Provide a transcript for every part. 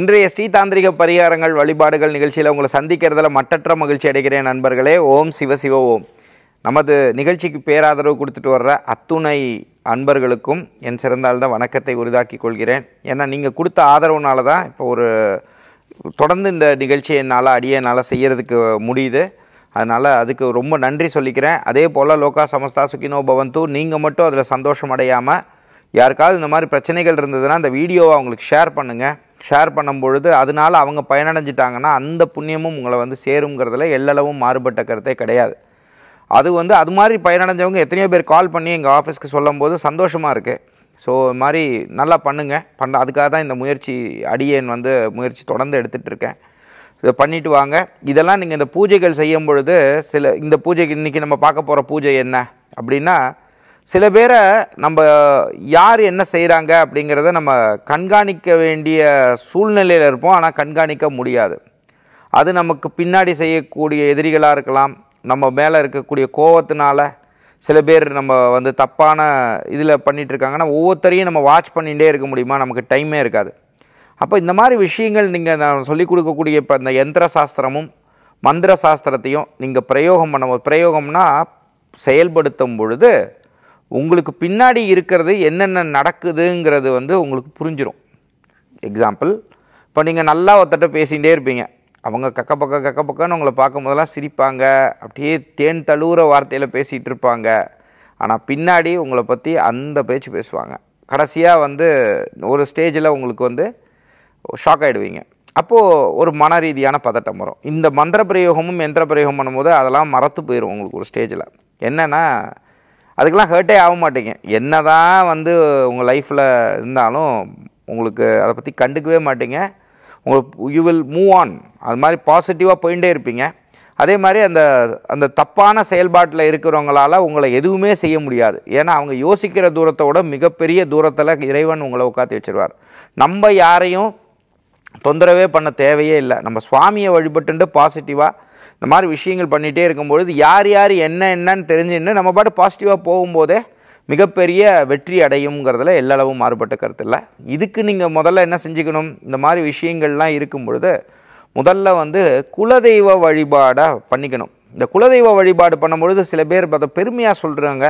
இன்றைய ஸ்ரீதாந்திரிக பரிகாரங்கள் வழிபாடுகள் நிகழ்ச்சியில் உங்களை சந்திக்கிறதுல மட்டற்ற மகிழ்ச்சி அடைகிறேன் நண்பர்களே ஓம் சிவ சிவ ஓம் நமது நிகழ்ச்சிக்கு பேராதரவு கொடுத்துட்டு வர்ற அத்துணை அன்பர்களுக்கும் என் சிறந்தால்தான் வணக்கத்தை உரிதாக்கி கொள்கிறேன் ஏன்னா நீங்கள் கொடுத்த ஆதரவுனால தான் இப்போ ஒரு தொடர்ந்து இந்த நிகழ்ச்சியை என்னால் அடிய என்னால் செய்கிறதுக்கு முடியுது அதனால் அதுக்கு ரொம்ப நன்றி சொல்லிக்கிறேன் அதே போல் லோகா சமஸ்தா சுகினோ பவந்தூ நீங்கள் மட்டும் அதில் சந்தோஷம் அடையாமல் யாருக்காவது இந்த மாதிரி பிரச்சனைகள் இருந்ததுன்னா அந்த வீடியோவை அவங்களுக்கு ஷேர் பண்ணுங்கள் ஷேர் பண்ணும் பொழுது அதனால் அவங்க பயனடைஞ்சிட்டாங்கன்னா அந்த புண்ணியமும் உங்களை வந்து சேருங்கிறதுல எல்லளவும் மாறுபட்ட கருத்தே கிடையாது அது வந்து அது மாதிரி பயனடைஞ்சவங்க எத்தனையோ பேர் கால் பண்ணி எங்கள் ஆஃபீஸ்க்கு சொல்லும் போது சந்தோஷமாக இருக்குது ஸோ இது மாதிரி நல்லா பண்ணுங்கள் பண்ண அதுக்காக தான் இந்த முயற்சி அடியேன் வந்து முயற்சி தொடர்ந்து எடுத்துகிட்டு இருக்கேன் இதை பண்ணிவிட்டு வாங்க இதெல்லாம் நீங்கள் இந்த பூஜைகள் செய்யும் பொழுது சில இந்த பூஜைக்கு இன்றைக்கி நம்ம பார்க்க போகிற பூஜை என்ன அப்படின்னா சில பேரை நம்ம யார் என்ன செய்கிறாங்க அப்படிங்கிறத நம்ம கண்காணிக்க வேண்டிய சூழ்நிலையில் இருப்போம் ஆனால் கண்காணிக்க முடியாது அது நமக்கு பின்னாடி செய்யக்கூடிய எதிரிகளாக இருக்கலாம் நம்ம மேலே இருக்கக்கூடிய கோபத்தினால சில பேர் நம்ம வந்து தப்பான இதில் பண்ணிகிட்ருக்காங்கன்னா ஒவ்வொருத்தரையும் நம்ம வாட்ச் பண்ணிகிட்டே இருக்க முடியுமா நமக்கு டைமே இருக்காது அப்போ இந்த மாதிரி விஷயங்கள் நீங்கள் நான் சொல்லிக் கொடுக்கக்கூடிய இப்போ இந்த யந்திர சாஸ்திரமும் மந்திர சாஸ்திரத்தையும் நீங்கள் பிரயோகம் பண்ண பிரயோகம்னா செயல்படுத்தும் பொழுது உங்களுக்கு பின்னாடி இருக்கிறது என்னென்ன நடக்குதுங்கிறது வந்து உங்களுக்கு புரிஞ்சிடும் எக்ஸாம்பிள் இப்போ நீங்கள் நல்லா ஒருத்தட்ட பேசிகிட்டே இருப்பீங்க அவங்க கக்க பக்க கக்க பக்கம்னு உங்களை பார்க்கும் போதெல்லாம் சிரிப்பாங்க அப்படியே தேன் தழுவுற வார்த்தையில் பேசிகிட்டு இருப்பாங்க ஆனால் பின்னாடி உங்களை பற்றி அந்த பேச்சு பேசுவாங்க கடைசியாக வந்து ஒரு ஸ்டேஜில் உங்களுக்கு வந்து ஷாக் ஆகிடுவீங்க அப்போது ஒரு மன ரீதியான பதட்டம் வரும் இந்த மந்திர பிரயோகமும் மந்திர பிரயோகம் பண்ணும்போது அதெல்லாம் மறத்து போயிடும் உங்களுக்கு ஒரு ஸ்டேஜில் என்னென்னா அதுக்கெலாம் ஹர்ட்டே ஆக மாட்டேங்க என்ன தான் வந்து உங்கள் லைஃப்பில் இருந்தாலும் உங்களுக்கு அதை பற்றி கண்டுக்கவே மாட்டீங்க உங்களுக்கு யூ வில் மூவ் ஆன் அது மாதிரி பாசிட்டிவாக போயிட்டே இருப்பீங்க அதே மாதிரி அந்த அந்த தப்பான செயல்பாட்டில் இருக்கிறவங்களால் உங்களை எதுவுமே செய்ய முடியாது ஏன்னா அவங்க யோசிக்கிற தூரத்தை விட மிகப்பெரிய தூரத்தில் இறைவன் உங்களை உட்காந்து வச்சுருவார் நம்ம யாரையும் தொந்தரவே பண்ண தேவையே இல்லை நம்ம சுவாமியை வழிபட்டுண்டு பாசிட்டிவாக இந்த மாதிரி விஷயங்கள் பண்ணிகிட்டே இருக்கும்பொழுது யார் யார் என்ன என்னன்னு தெரிஞ்சுன்னு நம்ம பாட்டு பாசிட்டிவாக போகும்போதே மிகப்பெரிய வெற்றி அடையுங்கிறதுல எல்லளவும் மாறுபட்ட கருத்து இல்லை இதுக்கு நீங்கள் முதல்ல என்ன செஞ்சுக்கணும் இந்த மாதிரி விஷயங்கள்லாம் இருக்கும் பொழுது முதல்ல வந்து குலதெய்வ வழிபாடாக பண்ணிக்கணும் இந்த குலதெய்வ வழிபாடு பண்ணும்பொழுது சில பேர் பார்த்தா பெருமையாக சொல்கிறாங்க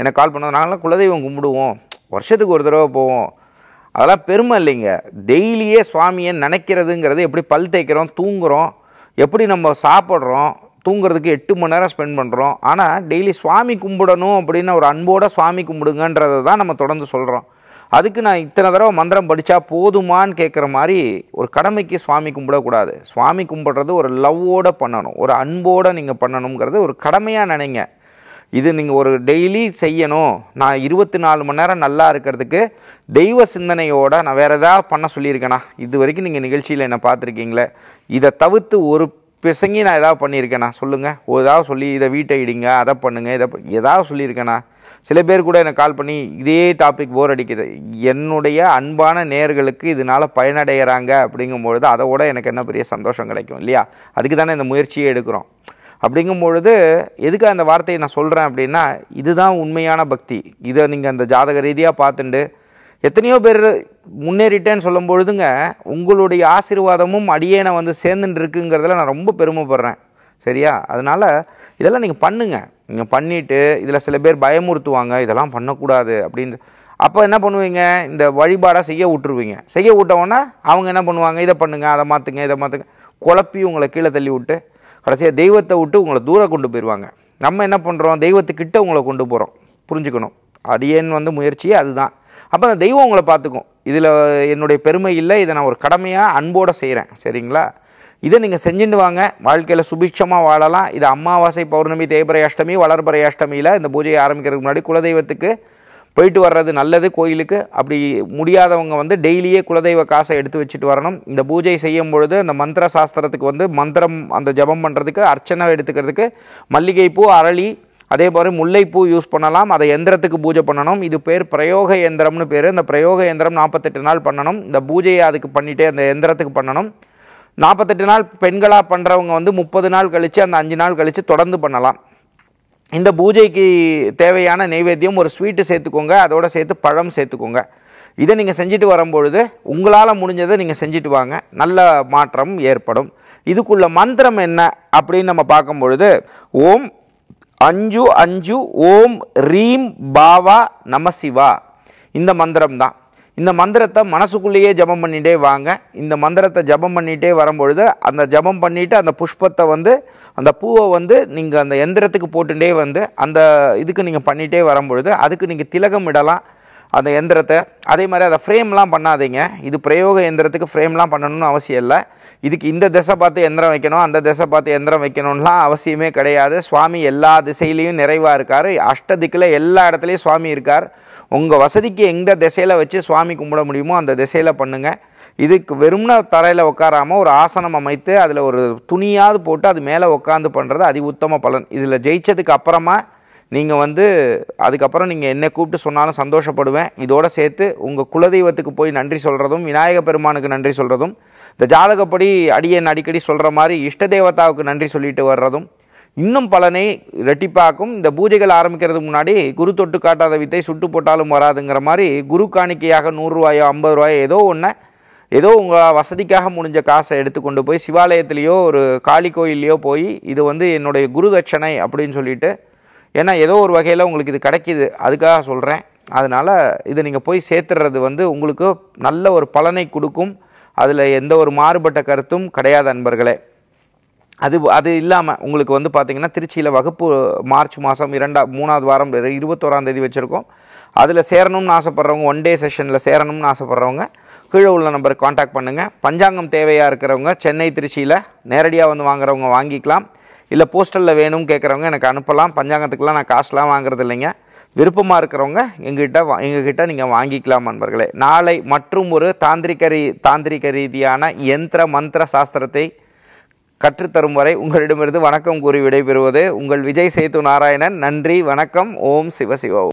எனக்கு கால் பண்ண நாங்களாம் குலதெய்வம் கும்பிடுவோம் வருஷத்துக்கு ஒரு தடவை போவோம் அதெல்லாம் பெருமை இல்லைங்க டெய்லியே சுவாமியை நினைக்கிறதுங்கிறது எப்படி பல் தேய்க்கிறோம் தூங்குகிறோம் எப்படி நம்ம சாப்பிட்றோம் தூங்குறதுக்கு எட்டு மணி நேரம் ஸ்பெண்ட் பண்ணுறோம் ஆனால் டெய்லி சுவாமி கும்பிடணும் அப்படின்னு ஒரு அன்போடு சுவாமி கும்பிடுங்கன்றதை தான் நம்ம தொடர்ந்து சொல்கிறோம் அதுக்கு நான் இத்தனை தடவை மந்திரம் படித்தா போதுமான்னு கேட்குற மாதிரி ஒரு கடமைக்கு சுவாமி கும்பிடக்கூடாது சுவாமி கும்பிட்றது ஒரு லவ்வோடு பண்ணணும் ஒரு அன்போடு நீங்கள் பண்ணணுங்கிறது ஒரு கடமையாக நினைங்க இது நீங்கள் ஒரு டெய்லி செய்யணும் நான் இருபத்தி நாலு மணி நேரம் நல்லா இருக்கிறதுக்கு தெய்வ சிந்தனையோடு நான் வேறு எதாவது பண்ண சொல்லியிருக்கேனா இது வரைக்கும் நீங்கள் நிகழ்ச்சியில் என்னை பார்த்துருக்கீங்களே இதை தவிர்த்து ஒரு பிசங்கி நான் எதாவது பண்ணியிருக்கேனா சொல்லுங்கள் ஒரு ஏதாவது சொல்லி இதை வீட்டை இடிங்க அதை பண்ணுங்கள் இதை எதாவது சொல்லியிருக்கேனா சில பேர் கூட எனக்கு கால் பண்ணி இதே டாபிக் போர் அடிக்குது என்னுடைய அன்பான நேர்களுக்கு இதனால் பயனடைகிறாங்க அப்படிங்கும்பொழுது அதோட எனக்கு என்ன பெரிய சந்தோஷம் கிடைக்கும் இல்லையா அதுக்கு தானே இந்த முயற்சியே எடுக்கிறோம் அப்படிங்கும் பொழுது எதுக்கு அந்த வார்த்தையை நான் சொல்கிறேன் அப்படின்னா இதுதான் உண்மையான பக்தி இதை நீங்கள் அந்த ஜாதக ரீதியாக பார்த்துண்டு எத்தனையோ பேர் முன்னேறிட்டேன்னு சொல்லும் பொழுதுங்க உங்களுடைய ஆசீர்வாதமும் அடியேனை வந்து சேர்ந்துட்டு இருக்குங்கிறதுல நான் ரொம்ப பெருமைப்படுறேன் சரியா அதனால் இதெல்லாம் நீங்கள் பண்ணுங்கள் நீங்கள் பண்ணிவிட்டு இதில் சில பேர் பயமுறுத்துவாங்க இதெல்லாம் பண்ணக்கூடாது அப்படின்னு அப்போ என்ன பண்ணுவீங்க இந்த வழிபாடாக செய்ய விட்டுருவீங்க செய்ய விட்டவொன்னே அவங்க என்ன பண்ணுவாங்க இதை பண்ணுங்கள் அதை மாற்றுங்க இதை மாற்றுங்க குழப்பி உங்களை கீழே தள்ளி விட்டு கடைசியாக தெய்வத்தை விட்டு உங்களை தூரம் கொண்டு போயிடுவாங்க நம்ம என்ன பண்ணுறோம் தெய்வத்துக்கிட்ட உங்களை கொண்டு போகிறோம் புரிஞ்சுக்கணும் அடியன் வந்து முயற்சி அதுதான் அப்போ அந்த தெய்வம் உங்களை பார்த்துக்கும் இதில் என்னுடைய பெருமை இல்லை இதை நான் ஒரு கடமையாக அன்போடு செய்கிறேன் சரிங்களா இதை நீங்கள் செஞ்சுட்டு வாங்க வாழ்க்கையில் சுபிட்சமாக வாழலாம் இது அமாவாசை பௌர்ணமி தேய்பிரை அஷ்டமி வளர்பிறை அஷ்டமியில் இந்த பூஜையை ஆரம்பிக்கிறதுக்கு முன்னாடி குலதெய்வத்துக்கு போயிட்டு வர்றது நல்லது கோயிலுக்கு அப்படி முடியாதவங்க வந்து டெய்லியே குலதெய்வ காசை எடுத்து வச்சுட்டு வரணும் இந்த பூஜை செய்யும் பொழுது அந்த மந்திர சாஸ்திரத்துக்கு வந்து மந்திரம் அந்த ஜபம் பண்ணுறதுக்கு அர்ச்சனை எடுத்துக்கிறதுக்கு மல்லிகைப்பூ அரளி அதே மாதிரி முல்லைப்பூ யூஸ் பண்ணலாம் அதை எந்திரத்துக்கு பூஜை பண்ணணும் இது பேர் பிரயோக எந்திரம்னு பேர் இந்த பிரயோக எந்திரம் நாற்பத்தெட்டு நாள் பண்ணணும் இந்த பூஜையை அதுக்கு பண்ணிவிட்டு அந்த எந்திரத்துக்கு பண்ணணும் நாற்பத்தெட்டு நாள் பெண்களாக பண்ணுறவங்க வந்து முப்பது நாள் கழித்து அந்த அஞ்சு நாள் கழித்து தொடர்ந்து பண்ணலாம் இந்த பூஜைக்கு தேவையான நெய்வேத்தியம் ஒரு ஸ்வீட்டு சேர்த்துக்கோங்க அதோடு சேர்த்து பழம் சேர்த்துக்கோங்க இதை நீங்கள் செஞ்சுட்டு வரும்பொழுது உங்களால் முடிஞ்சதை நீங்கள் செஞ்சுட்டு வாங்க நல்ல மாற்றம் ஏற்படும் இதுக்குள்ள மந்திரம் என்ன அப்படின்னு நம்ம பார்க்கும் பொழுது ஓம் அஞ்சு அஞ்சு ஓம் ரீம் பாவா நமசிவா இந்த மந்திரம் தான் இந்த மந்திரத்தை மனசுக்குள்ளேயே ஜபம் பண்ணிகிட்டே வாங்க இந்த மந்திரத்தை ஜபம் பண்ணிகிட்டே வரும்பொழுது அந்த ஜபம் பண்ணிவிட்டு அந்த புஷ்பத்தை வந்து அந்த பூவை வந்து நீங்கள் அந்த எந்திரத்துக்கு போட்டுகிட்டே வந்து அந்த இதுக்கு நீங்கள் பண்ணிகிட்டே வரும்பொழுது அதுக்கு நீங்கள் திலகம் இடலாம் அந்த எந்திரத்தை அதே மாதிரி அதை ஃப்ரேம்லாம் பண்ணாதீங்க இது பிரயோக எந்திரத்துக்கு ஃப்ரேம்லாம் பண்ணணும்னு அவசியம் இல்லை இதுக்கு இந்த திசை பார்த்து எந்திரம் வைக்கணும் அந்த திசை பார்த்து எந்திரம் வைக்கணும்லாம் அவசியமே கிடையாது சுவாமி எல்லா திசையிலையும் நிறைவாக இருக்கார் அஷ்ட திக்கில் எல்லா இடத்துலையும் சுவாமி இருக்கார் உங்கள் வசதிக்கு எந்த திசையில் வச்சு சுவாமி கும்பிட முடியுமோ அந்த திசையில் பண்ணுங்கள் இதுக்கு வெறும்னா தரையில் உட்காராமல் ஒரு ஆசனம் அமைத்து அதில் ஒரு துணியாவது போட்டு அது மேலே உட்காந்து பண்ணுறது அதி உத்தம பலன் இதில் ஜெயித்ததுக்கு அப்புறமா நீங்கள் வந்து அதுக்கப்புறம் நீங்கள் என்ன கூப்பிட்டு சொன்னாலும் சந்தோஷப்படுவேன் இதோடு சேர்த்து உங்கள் குலதெய்வத்துக்கு போய் நன்றி சொல்கிறதும் விநாயக பெருமானுக்கு நன்றி சொல்கிறதும் இந்த ஜாதகப்படி அடியன் அடிக்கடி சொல்கிற மாதிரி இஷ்ட தேவதாவுக்கு நன்றி சொல்லிட்டு வர்றதும் இன்னும் பலனை ரெட்டிப்பாக்கும் இந்த பூஜைகள் ஆரம்பிக்கிறது முன்னாடி குரு தொட்டு காட்டாத வித்தை சுட்டு போட்டாலும் வராதுங்கிற மாதிரி குரு காணிக்கையாக நூறுரூவாயோ ஐம்பது ரூபாயோ ஏதோ ஒன்று ஏதோ உங்கள் வசதிக்காக முடிஞ்ச காசை எடுத்துக்கொண்டு போய் சிவாலயத்துலேயோ ஒரு காளி கோயில்லையோ போய் இது வந்து என்னுடைய குரு தட்சணை அப்படின்னு சொல்லிட்டு ஏன்னா ஏதோ ஒரு வகையில் உங்களுக்கு இது கிடைக்கிது அதுக்காக சொல்கிறேன் அதனால் இது நீங்கள் போய் சேர்த்துறது வந்து உங்களுக்கு நல்ல ஒரு பலனை கொடுக்கும் அதில் எந்த ஒரு மாறுபட்ட கருத்தும் கிடையாது அன்பர்களே அது அது இல்லாமல் உங்களுக்கு வந்து பார்த்திங்கன்னா திருச்சியில் வகுப்பு மார்ச் மாதம் இரண்டா மூணாவது வாரம் இருபத்தோராம் தேதி வச்சுருக்கோம் அதில் சேரணும்னு ஆசைப்பட்றவங்க ஒன் டே செஷனில் சேரணும்னு ஆசைப்பட்றவங்க கீழே உள்ள நம்பருக்கு காண்டாக்ட் பண்ணுங்கள் பஞ்சாங்கம் தேவையாக இருக்கிறவங்க சென்னை திருச்சியில் நேரடியாக வந்து வாங்குறவங்க வாங்கிக்கலாம் இல்லை போஸ்டலில் வேணும்னு கேட்குறவங்க எனக்கு அனுப்பலாம் பஞ்சாங்கத்துக்கெலாம் நான் காசுலாம் வாங்குறது இல்லைங்க விருப்பமாக இருக்கிறவங்க எங்ககிட்ட வா எங்ககிட்ட நீங்கள் வாங்கிக்கலாம் நண்பர்களே நாளை மற்றும் ஒரு தாந்திரிக்க ரீ தாந்திரிக ரீதியான எந்திர மந்திர சாஸ்திரத்தை கற்றுத்தரும் வரை உங்களிடமிருந்து வணக்கம் கூறி விடைபெறுவது உங்கள் விஜய் சேத்து நாராயணன் நன்றி வணக்கம் ஓம் சிவசிவா